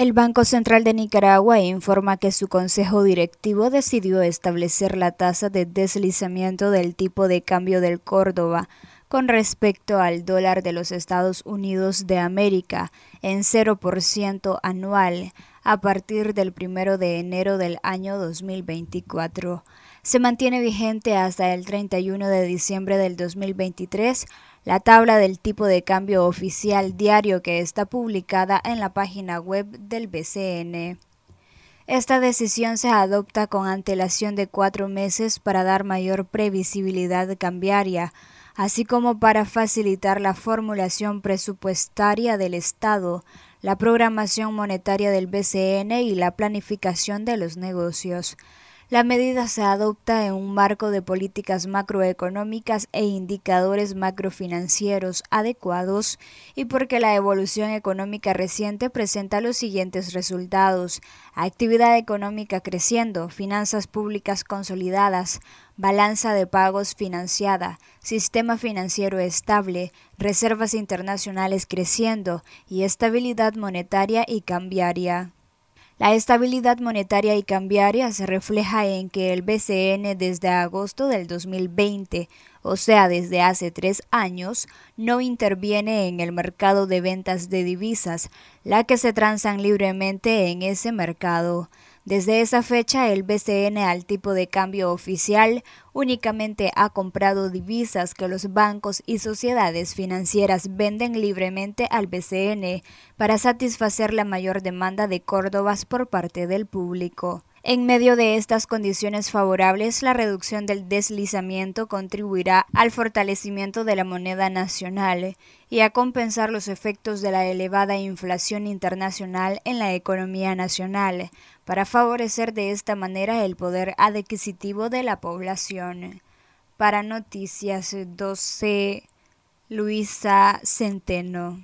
El Banco Central de Nicaragua informa que su Consejo Directivo decidió establecer la tasa de deslizamiento del tipo de cambio del Córdoba con respecto al dólar de los Estados Unidos de América en 0% anual a partir del primero de enero del año 2024. Se mantiene vigente hasta el 31 de diciembre del 2023 la tabla del tipo de cambio oficial diario que está publicada en la página web del BCN. Esta decisión se adopta con antelación de cuatro meses para dar mayor previsibilidad cambiaria así como para facilitar la formulación presupuestaria del Estado, la programación monetaria del BCN y la planificación de los negocios. La medida se adopta en un marco de políticas macroeconómicas e indicadores macrofinancieros adecuados y porque la evolución económica reciente presenta los siguientes resultados. Actividad económica creciendo, finanzas públicas consolidadas, balanza de pagos financiada, sistema financiero estable, reservas internacionales creciendo y estabilidad monetaria y cambiaria. La estabilidad monetaria y cambiaria se refleja en que el BCN desde agosto del 2020, o sea desde hace tres años, no interviene en el mercado de ventas de divisas, la que se transan libremente en ese mercado. Desde esa fecha, el BCN al tipo de cambio oficial únicamente ha comprado divisas que los bancos y sociedades financieras venden libremente al BCN para satisfacer la mayor demanda de Córdobas por parte del público. En medio de estas condiciones favorables, la reducción del deslizamiento contribuirá al fortalecimiento de la moneda nacional y a compensar los efectos de la elevada inflación internacional en la economía nacional, para favorecer de esta manera el poder adquisitivo de la población. Para Noticias 12, Luisa Centeno.